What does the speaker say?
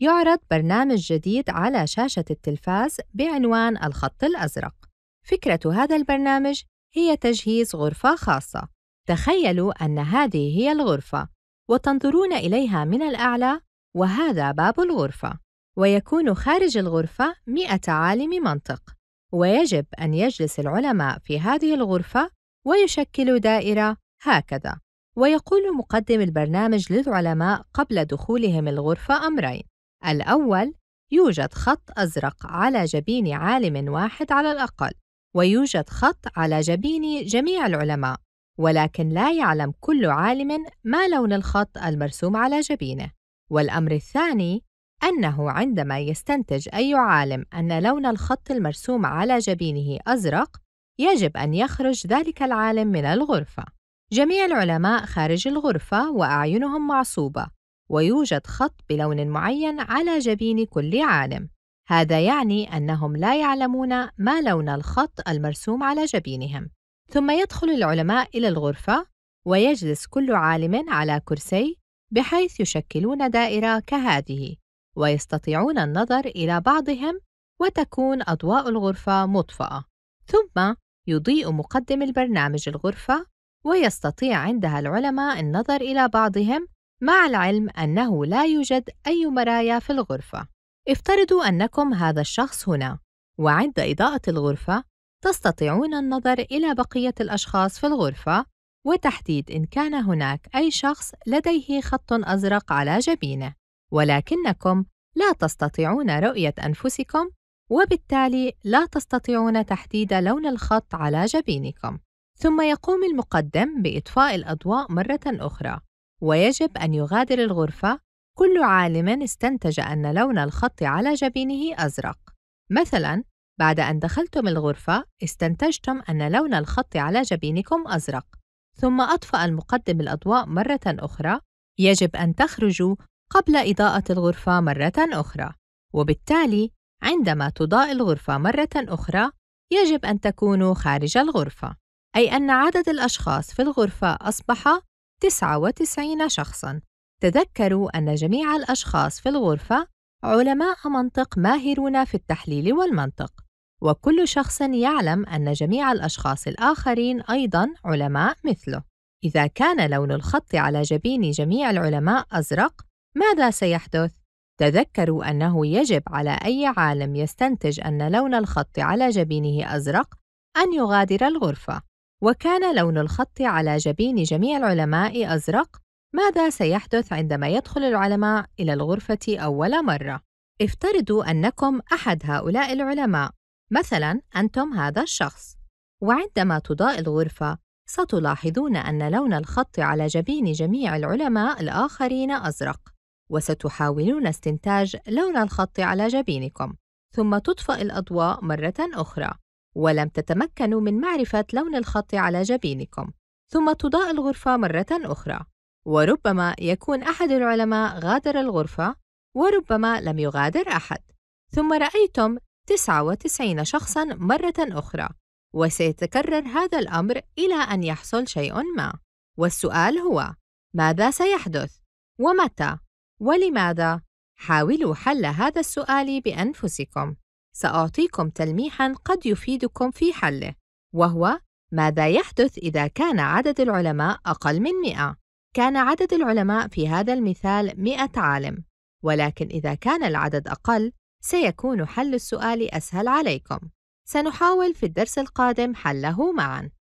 يعرض برنامج جديد على شاشة التلفاز بعنوان الخط الأزرق. فكرة هذا البرنامج هي تجهيز غرفة خاصة. تخيلوا أن هذه هي الغرفة، وتنظرون إليها من الأعلى، وهذا باب الغرفة. ويكون خارج الغرفة 100 عالم منطق، ويجب أن يجلس العلماء في هذه الغرفة ويشكلوا دائرة هكذا. ويقول مقدم البرنامج للعلماء قبل دخولهم الغرفة أمرين الأول يوجد خط أزرق على جبين عالم واحد على الأقل ويوجد خط على جبين جميع العلماء ولكن لا يعلم كل عالم ما لون الخط المرسوم على جبينه والأمر الثاني أنه عندما يستنتج أي عالم أن لون الخط المرسوم على جبينه أزرق يجب أن يخرج ذلك العالم من الغرفة جميع العلماء خارج الغرفة وأعينهم معصوبة ويوجد خط بلون معين على جبين كل عالم هذا يعني انهم لا يعلمون ما لون الخط المرسوم على جبينهم ثم يدخل العلماء الى الغرفه ويجلس كل عالم على كرسي بحيث يشكلون دائره كهذه ويستطيعون النظر الى بعضهم وتكون اضواء الغرفه مطفاه ثم يضيء مقدم البرنامج الغرفه ويستطيع عندها العلماء النظر الى بعضهم مع العلم أنه لا يوجد أي مرايا في الغرفة. افترضوا أنكم هذا الشخص هنا، وعند إضاءة الغرفة تستطيعون النظر إلى بقية الأشخاص في الغرفة وتحديد إن كان هناك أي شخص لديه خط أزرق على جبينه، ولكنكم لا تستطيعون رؤية أنفسكم وبالتالي لا تستطيعون تحديد لون الخط على جبينكم. ثم يقوم المقدم بإطفاء الأضواء مرة أخرى ويجب أن يغادر الغرفة كل عالم استنتج أن لون الخط على جبينه أزرق. مثلاً، بعد أن دخلتم الغرفة، استنتجتم أن لون الخط على جبينكم أزرق، ثم أطفأ المقدم الأضواء مرة أخرى. يجب أن تخرجوا قبل إضاءة الغرفة مرة أخرى، وبالتالي عندما تضاء الغرفة مرة أخرى، يجب أن تكونوا خارج الغرفة، أي أن عدد الأشخاص في الغرفة أصبح 99 شخصًا. تذكروا أن جميع الأشخاص في الغرفة علماء منطق ماهرون في التحليل والمنطق، وكل شخص يعلم أن جميع الأشخاص الآخرين أيضًا علماء مثله. إذا كان لون الخط على جبين جميع العلماء أزرق، ماذا سيحدث؟ تذكروا أنه يجب على أي عالم يستنتج أن لون الخط على جبينه أزرق أن يغادر الغرفة. وكان لون الخط على جبين جميع العلماء أزرق ماذا سيحدث عندما يدخل العلماء إلى الغرفة أول مرة؟ افترضوا أنكم أحد هؤلاء العلماء مثلا أنتم هذا الشخص وعندما تضاء الغرفة ستلاحظون أن لون الخط على جبين جميع العلماء الآخرين أزرق وستحاولون استنتاج لون الخط على جبينكم ثم تطفأ الأضواء مرة أخرى ولم تتمكنوا من معرفة لون الخط على جبينكم ثم تضاء الغرفة مرة أخرى وربما يكون أحد العلماء غادر الغرفة وربما لم يغادر أحد ثم رأيتم 99 شخصاً مرة أخرى وسيتكرر هذا الأمر إلى أن يحصل شيء ما والسؤال هو ماذا سيحدث؟ ومتى؟ ولماذا؟ حاولوا حل هذا السؤال بأنفسكم سأعطيكم تلميحًا قد يفيدكم في حله، وهو ماذا يحدث إذا كان عدد العلماء أقل من 100؟ كان عدد العلماء في هذا المثال 100 عالم، ولكن إذا كان العدد أقل، سيكون حل السؤال أسهل عليكم. سنحاول في الدرس القادم حله معاً.